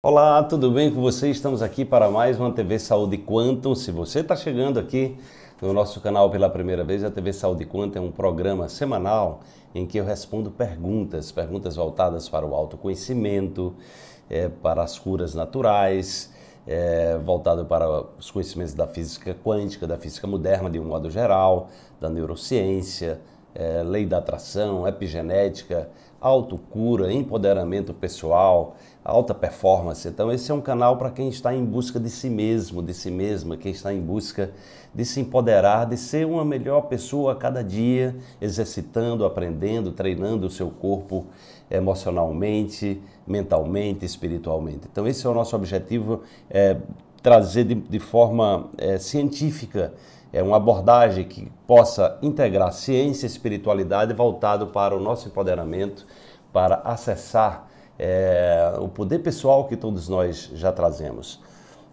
Olá, tudo bem com você? Estamos aqui para mais uma TV Saúde Quantum. Se você está chegando aqui no nosso canal pela primeira vez, a TV Saúde Quantum é um programa semanal em que eu respondo perguntas, perguntas voltadas para o autoconhecimento, é, para as curas naturais, é, voltado para os conhecimentos da física quântica, da física moderna de um modo geral, da neurociência, é, lei da atração, epigenética, autocura, empoderamento pessoal, alta performance. Então, esse é um canal para quem está em busca de si mesmo, de si mesma, quem está em busca de se empoderar, de ser uma melhor pessoa a cada dia, exercitando, aprendendo, treinando o seu corpo emocionalmente, mentalmente, espiritualmente. Então, esse é o nosso objetivo. É, trazer de, de forma é, científica é uma abordagem que possa integrar ciência e espiritualidade voltado para o nosso empoderamento, para acessar é, o poder pessoal que todos nós já trazemos.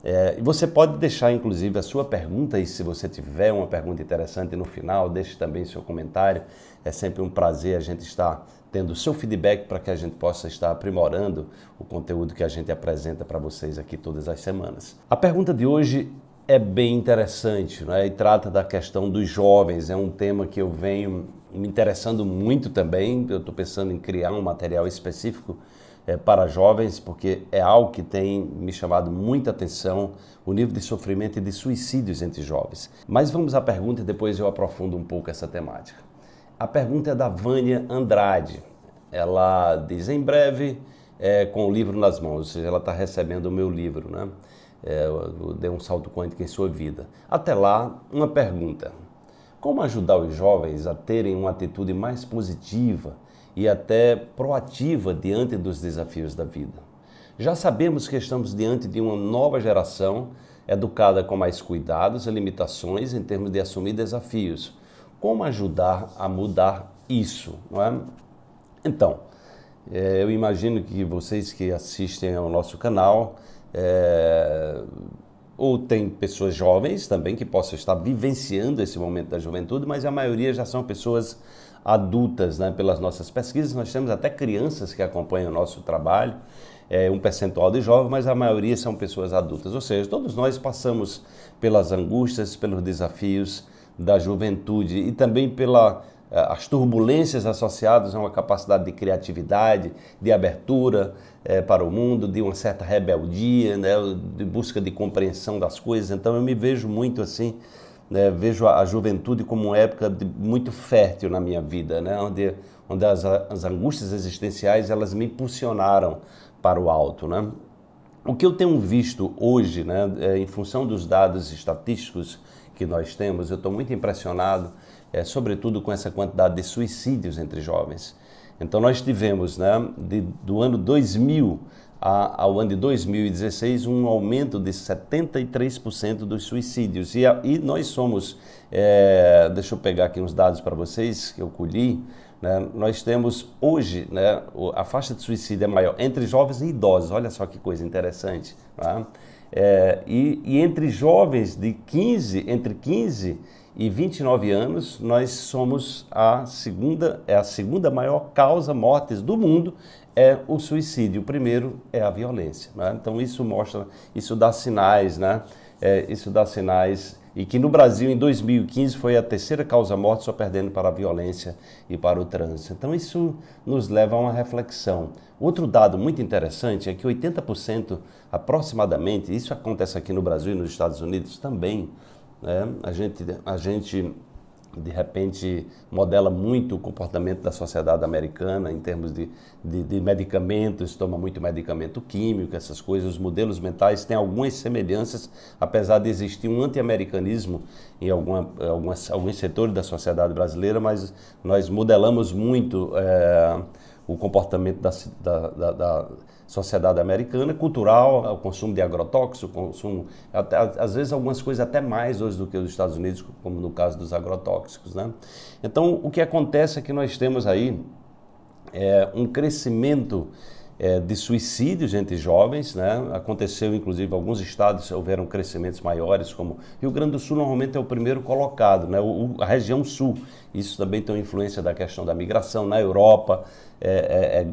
É, você pode deixar, inclusive, a sua pergunta, e se você tiver uma pergunta interessante no final, deixe também seu comentário. É sempre um prazer a gente estar tendo o seu feedback para que a gente possa estar aprimorando o conteúdo que a gente apresenta para vocês aqui todas as semanas. A pergunta de hoje é bem interessante, né? e trata da questão dos jovens, é um tema que eu venho me interessando muito também, eu estou pensando em criar um material específico é, para jovens, porque é algo que tem me chamado muita atenção, o nível de sofrimento e de suicídios entre jovens. Mas vamos à pergunta e depois eu aprofundo um pouco essa temática. A pergunta é da Vânia Andrade. Ela diz em breve, é, com o livro nas mãos, ou seja, ela está recebendo o meu livro, né? é, dê um salto quântico em sua vida. Até lá, uma pergunta: como ajudar os jovens a terem uma atitude mais positiva e até proativa diante dos desafios da vida? Já sabemos que estamos diante de uma nova geração educada com mais cuidados e limitações em termos de assumir desafios. Como ajudar a mudar isso? Não é? Então, é, eu imagino que vocês que assistem ao nosso canal é, ou tem pessoas jovens também que possam estar vivenciando esse momento da juventude, mas a maioria já são pessoas adultas, né? Pelas nossas pesquisas, nós temos até crianças que acompanham o nosso trabalho, é, um percentual de jovens, mas a maioria são pessoas adultas. Ou seja, todos nós passamos pelas angústias, pelos desafios da juventude e também pela é, as turbulências associadas a uma capacidade de criatividade, de abertura é, para o mundo, de uma certa rebeldia, né, de busca de compreensão das coisas. Então eu me vejo muito assim, né, vejo a, juventude como uma época de, muito fértil na minha vida, né, onde, onde as, as angústias existenciais elas me impulsionaram para o alto. Né? O que eu tenho visto hoje, né, é, em função dos dados estatísticos que nós temos, eu estou muito impressionado é, sobretudo com essa quantidade de suicídios entre jovens. Então nós tivemos, né, de, do ano 2000 a, ao ano de 2016, um aumento de 73% dos suicídios. E, a, e nós somos, é, deixa eu pegar aqui uns dados para vocês que eu colhi, né, nós temos hoje, né, a faixa de suicídio é maior entre jovens e idosos, olha só que coisa interessante. Tá? É, e, e entre jovens de 15, entre 15 e 29 anos, nós somos a segunda, é a segunda maior causa mortes do mundo é o suicídio. O primeiro é a violência. Né? Então isso mostra, isso dá sinais, né? É, isso dá sinais e que no Brasil em 2015 foi a terceira causa morte, só perdendo para a violência e para o trânsito. Então isso nos leva a uma reflexão. Outro dado muito interessante é que 80% aproximadamente, isso acontece aqui no Brasil e nos Estados Unidos também, né? A, gente, a gente, de repente, modela muito o comportamento da sociedade americana em termos de, de, de medicamentos, toma muito medicamento químico, essas coisas. Os modelos mentais têm algumas semelhanças, apesar de existir um anti-americanismo em alguma, algumas, alguns setores da sociedade brasileira, mas nós modelamos muito é, o comportamento da, da, da sociedade americana, cultural, o consumo de agrotóxicos, consumo, até, às vezes algumas coisas até mais hoje do que os Estados Unidos, como no caso dos agrotóxicos. Né? Então, o que acontece é que nós temos aí é, um crescimento é, de suicídios entre jovens, né? aconteceu inclusive em alguns estados houveram crescimentos maiores, como Rio Grande do Sul normalmente é o primeiro colocado, né? O, a região sul, isso também tem influência da questão da migração na Europa, é,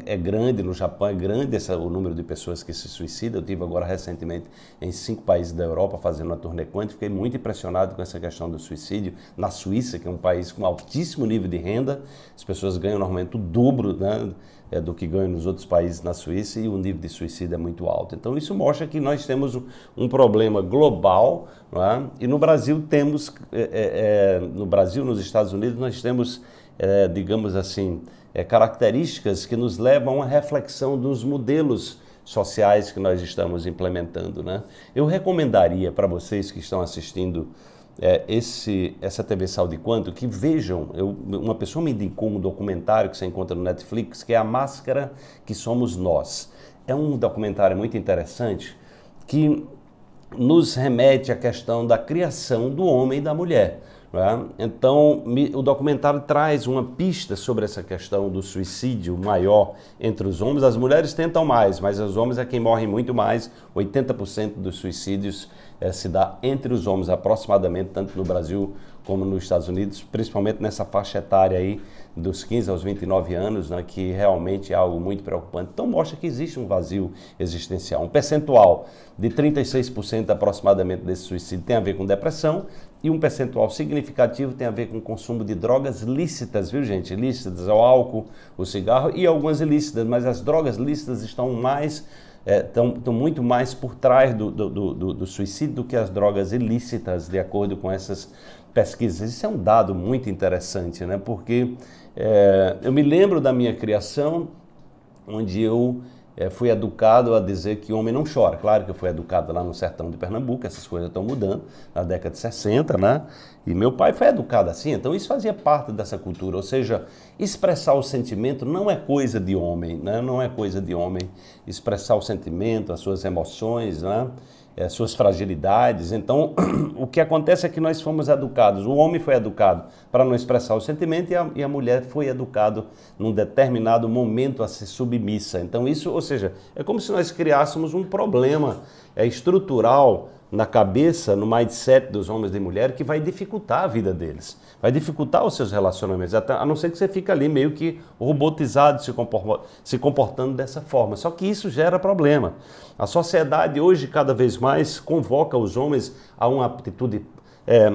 é, é, é, grande, no Japão é grande o número de pessoas que se suicidam. Eu tive agora recentemente em cinco países da Europa fazendo uma turnê quântica, fiquei muito impressionado com essa questão do suicídio. Na Suíça, que é um país com altíssimo nível de renda, as pessoas ganham normalmente o dobro né, é, do que ganham nos outros países na Suíça e o nível de suicídio é muito alto. Então isso mostra que nós temos um problema global é? e no Brasil temos, é, no Brasil, nos Estados Unidos, nós temos, digamos assim, é, características que nos levam a reflexão dos modelos sociais que nós estamos implementando. Né? Eu recomendaria para vocês que estão assistindo é, esse, essa TV Saúde Quanto que vejam, eu, uma pessoa me indicou um documentário que você encontra no Netflix que é A Máscara que Somos Nós. É um documentário muito interessante que nos remete à questão da criação do homem e da mulher. Né? Então, o documentário traz uma pista sobre essa questão do suicídio maior entre os homens. As mulheres tentam mais, mas os homens é quem morre muito mais. 80% dos suicídios é, se dá entre os homens, aproximadamente, tanto no Brasil como nos Estados Unidos, principalmente nessa faixa etária aí dos 15 aos 29 anos, né, que realmente é algo muito preocupante. Então mostra que existe um vazio existencial. Um percentual de 36% aproximadamente desse suicídio tem a ver com depressão e um percentual significativo tem a ver com o consumo de drogas lícitas, viu gente? Lícitas, o álcool, o cigarro e algumas ilícitas, mas as drogas lícitas estão mais estão é, muito mais por trás do, do, do, do, suicídio do que as drogas ilícitas, de acordo com essas pesquisas. Isso é um dado muito interessante, né? porque é, eu me lembro da minha criação, onde eu é, fui educado a dizer que homem não chora. Claro que eu fui educado lá no sertão de Pernambuco, essas coisas estão mudando, na década de 60, né? E meu pai foi educado assim, então isso fazia parte dessa cultura. Ou seja, expressar o sentimento não é coisa de homem, né? Não é coisa de homem expressar o sentimento, as suas emoções, né? é, suas fragilidades. Então, o que acontece é que nós fomos educados, o homem foi educado para não expressar o sentimento e a, e a mulher foi educada num determinado momento a ser submissa. Então, isso, ou seja, é como se nós criássemos um problema é, estrutural na cabeça, no mindset dos homens e mulheres que vai dificultar a vida deles, vai dificultar os seus relacionamentos, a não ser que você fique ali meio que robotizado, se comportando dessa forma. Só que isso gera problema. A sociedade hoje cada vez mais convoca os homens a uma atitude, é,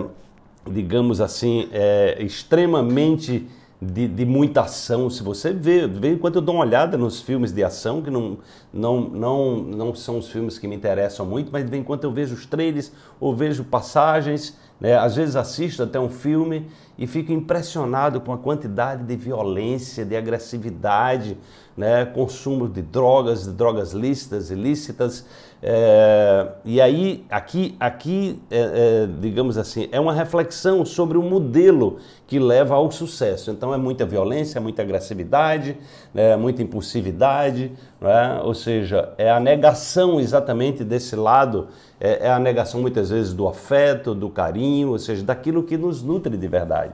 digamos assim, é, extremamente de, de, muita ação. Se você vê, enquanto eu dou uma olhada nos filmes de ação, que não, não, não, não são os filmes que me interessam muito, mas de vez em quando eu vejo os trailers ou vejo passagens, né? às vezes assisto até um filme e fico impressionado com a quantidade de violência, de agressividade, né? consumo de drogas, de drogas lícitas, ilícitas. É, e aí, aqui, aqui é, é, digamos assim, é uma reflexão sobre o modelo que leva ao sucesso. Então, é muita violência, é muita agressividade, né? É muita impulsividade, né? ou seja, é a negação exatamente desse lado, é, é a negação muitas vezes do afeto, do carinho, ou seja, daquilo que nos nutre de verdade.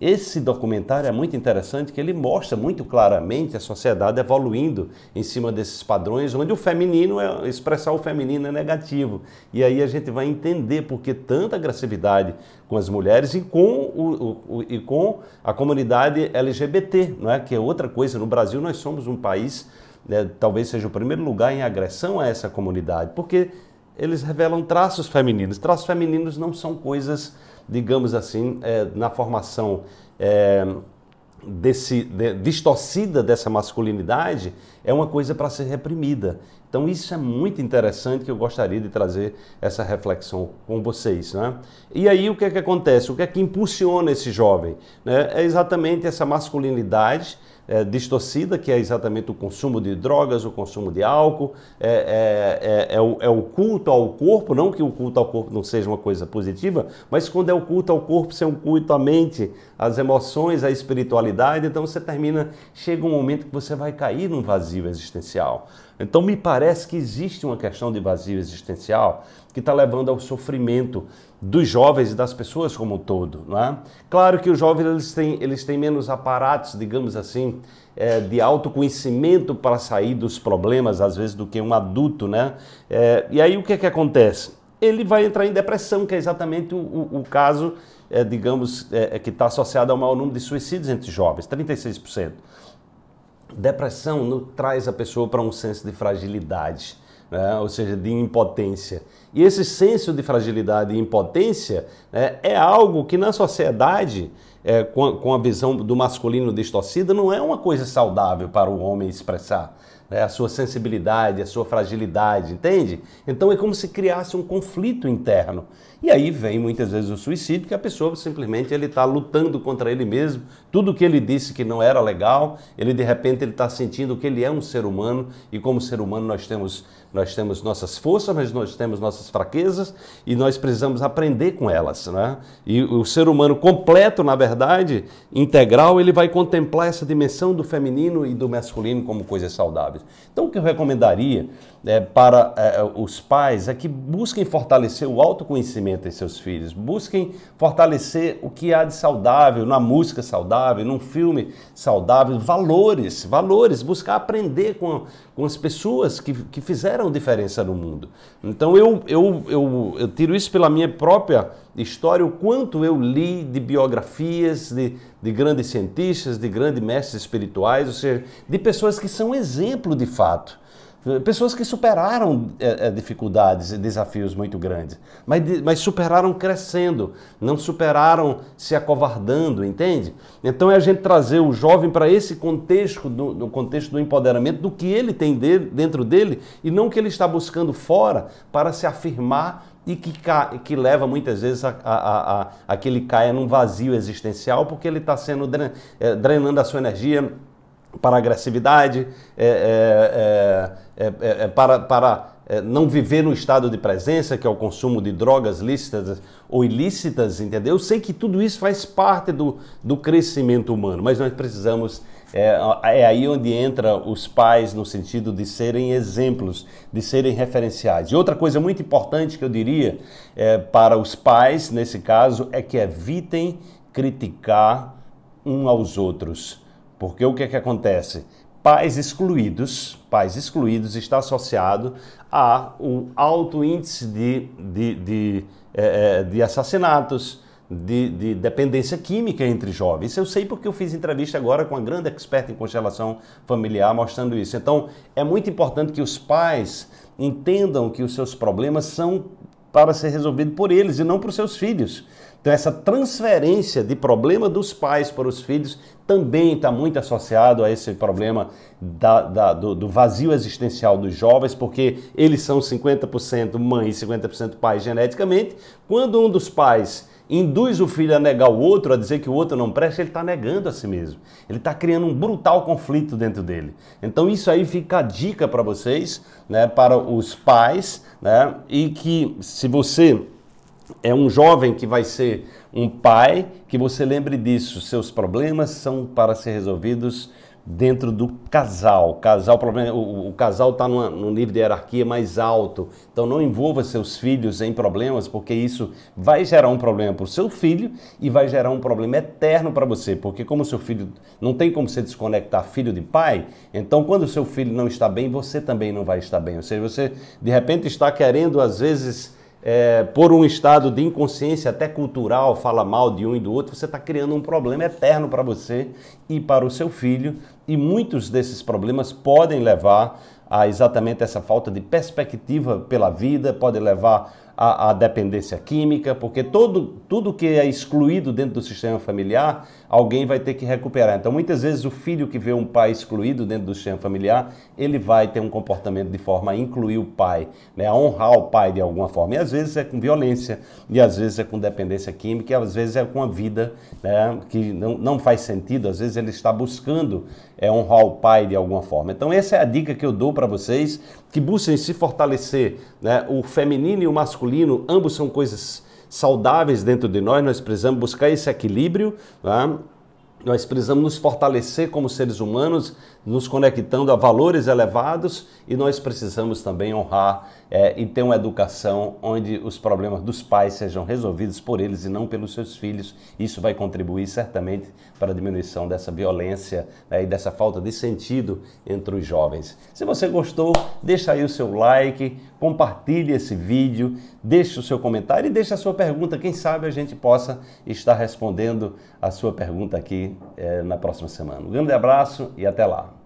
Esse documentário é muito interessante que ele mostra muito claramente a sociedade evoluindo em cima desses padrões, onde o feminino é, expressar o feminino é negativo. E aí a gente vai entender por que tanta agressividade com as mulheres e com, o, o, o, e com a comunidade LGBT, não é? que é outra coisa. No Brasil nós somos um país, né, talvez seja o primeiro lugar em agressão a essa comunidade, porque eles revelam traços femininos. Traços femininos não são coisas digamos assim, é, na formação é, desse, de, distorcida dessa masculinidade, é uma coisa para ser reprimida. Então isso é muito interessante que eu gostaria de trazer essa reflexão com vocês. Né? E aí o que é que acontece? O que é que impulsiona esse jovem? Né? É exatamente essa masculinidade é, distorcida, que é exatamente o consumo de drogas, o consumo de álcool, é, é, é, é, o, é o culto ao corpo, não que o culto ao corpo não seja uma coisa positiva, mas quando é o culto ao corpo, é um culto à mente, às emoções, à espiritualidade, então você termina, chega um momento que você vai cair num vazio existencial. Então me parece que existe uma questão de vazio existencial que está levando ao sofrimento, dos jovens e das pessoas como um todo. Não é? Claro que os jovens eles têm, eles têm menos aparatos, digamos assim, é, de autoconhecimento para sair dos problemas, às vezes, do que um adulto. Né? É, e aí o que, é que acontece? Ele vai entrar em depressão, que é exatamente o, o, o caso, é, digamos, que está associado ao maior número de suicídios entre jovens, 36%. Depressão traz a pessoa para um senso de fragilidade né? ou seja, de impotência. E esse senso de fragilidade e impotência né, é algo que na sociedade, é, com, a, com, a, visão do masculino distorcida, não é uma coisa saudável para o homem expressar né, a sua sensibilidade, a sua fragilidade, entende? Então é como se criasse um conflito interno. E aí vem muitas vezes o suicídio, que a pessoa simplesmente ele está lutando contra ele mesmo, tudo que ele disse que não era legal, ele de repente ele está sentindo que ele é um ser humano e como ser humano nós temos nós temos nossas forças, mas nós temos nossas fraquezas e nós precisamos aprender com elas. Né? E o ser humano completo, na verdade, integral, ele vai contemplar essa dimensão do feminino e do masculino como coisas saudáveis. Então, o que eu recomendaria é, para é, os pais é que busquem fortalecer o autoconhecimento em seus filhos, busquem fortalecer o que há de saudável na música saudável, num filme saudável, valores, valores, buscar aprender com, com as pessoas que, que fizeram fizeram diferença no mundo. Então eu, eu, eu, eu tiro isso pela minha própria história, o quanto eu li de biografias de, de grandes cientistas, de grandes mestres espirituais, ou seja, de pessoas que são exemplo de fato. Pessoas que superaram é, é, dificuldades e desafios muito grandes, mas, mas superaram crescendo, não superaram se acovardando, entende? Então é a gente trazer o jovem para esse contexto do, do, contexto do empoderamento, do que ele tem dentro dele e não o que ele está buscando fora para se afirmar e que, que leva muitas vezes a, a, a, a que ele caia num vazio existencial porque ele está sendo é, drenando a sua energia para agressividade, é é, é, é, é, para, para não viver no estado de presença, que é o consumo de drogas lícitas ou ilícitas, entendeu? Eu sei que tudo isso faz parte do, do crescimento humano, mas nós precisamos. É, é aí onde entra os pais no sentido de serem exemplos, de serem referenciais. E outra coisa muito importante que eu diria é, para os pais, nesse caso, é que evitem criticar um aos outros porque o que é que acontece? Pais excluídos, pais excluídos está associado a um alto índice de, de, de, é, de assassinatos, de, de, dependência química entre jovens. eu sei porque eu fiz entrevista agora com uma grande experta em constelação familiar mostrando isso. Então, é muito importante que os pais entendam que os seus problemas são para ser resolvido por eles e não para os seus filhos. Então, essa transferência de problema dos pais para os filhos também está muito associado a esse problema da, da, do, do, vazio existencial dos jovens, porque eles são 50% mãe e 50% pai geneticamente. Quando um dos pais induz o filho a negar o outro, a dizer que o outro não presta, ele está negando a si mesmo. Ele está criando um brutal conflito dentro dele. Então isso aí fica a dica para vocês, né, para os pais, né, e que se você é um jovem que vai ser um pai, que você lembre disso. Seus problemas são para ser resolvidos dentro do casal. Casal, problema, o, o casal está no nível de hierarquia mais alto. Então não envolva seus filhos em problemas, porque isso vai gerar um problema para o seu filho e vai gerar um problema eterno para você. Porque como seu filho não tem como se desconectar filho de pai, então quando o seu filho não está bem, você também não vai estar bem. Ou seja, você de repente está querendo, às vezes é, por um estado de inconsciência até cultural, fala mal de um e do outro, você está criando um problema eterno para você e para o seu filho. E muitos desses problemas podem levar a exatamente essa falta de perspectiva pela vida, pode levar a dependência química, porque todo, tudo que é excluído dentro do sistema familiar, alguém vai ter que recuperar. Então, muitas vezes, o filho que vê um pai excluído dentro do sistema familiar, ele vai ter um comportamento de forma a incluir o pai, né, a honrar o pai de alguma forma. E às vezes é com violência, e às vezes é com dependência química, e às vezes é com a vida né, que não, não faz sentido, às vezes ele está buscando é, honrar o pai de alguma forma. Então, essa é a dica que eu dou para vocês que busquem se fortalecer. Né? O feminino e o masculino, ambos são coisas saudáveis dentro de nós, nós precisamos buscar esse equilíbrio. Né? Nós precisamos nos fortalecer como seres humanos, nos conectando a valores elevados e nós precisamos também honrar é, e ter uma educação onde os problemas dos pais sejam resolvidos por eles e não pelos seus filhos. Isso vai contribuir certamente para a diminuição dessa violência né, e dessa falta de sentido entre os jovens. Se você gostou, deixa aí o seu like, compartilhe esse vídeo, Deixe o seu comentário e deixe a sua pergunta. Quem sabe a gente possa estar respondendo a sua pergunta aqui eh, na próxima semana. Um grande abraço e até lá.